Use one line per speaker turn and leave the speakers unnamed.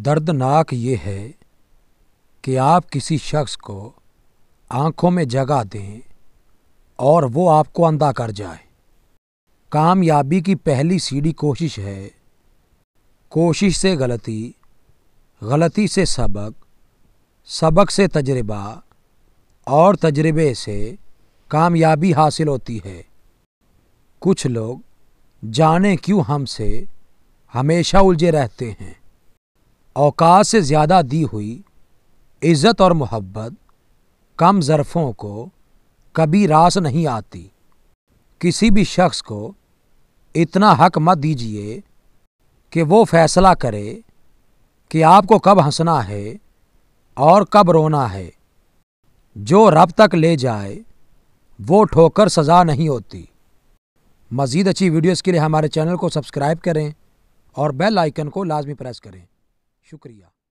दर्दनाक ये है कि आप किसी शख्स को आंखों में जगा दें और वो आपको अंधा कर जाए कामयाबी की पहली सीढ़ी कोशिश है कोशिश से गलती गलती से सबक सबक से तजर्बा और तजर्बे से कामयाबी हासिल होती है कुछ लोग जाने क्यों हमसे हमेशा उलझे रहते हैं औकात से ज़्यादा दी हुई इज़्ज़त और मोहब्बत कम ज़रफ़ों को कभी रास नहीं आती किसी भी शख्स को इतना हक मत दीजिए कि वो फैसला करे कि आपको कब हंसना है और कब रोना है जो रब तक ले जाए वो ठोकर सज़ा नहीं होती मज़ीद अच्छी वीडियोस के लिए हमारे चैनल को सब्सक्राइब करें और बेल आइकन को लाजमी प्रेस करें
शुक्रिया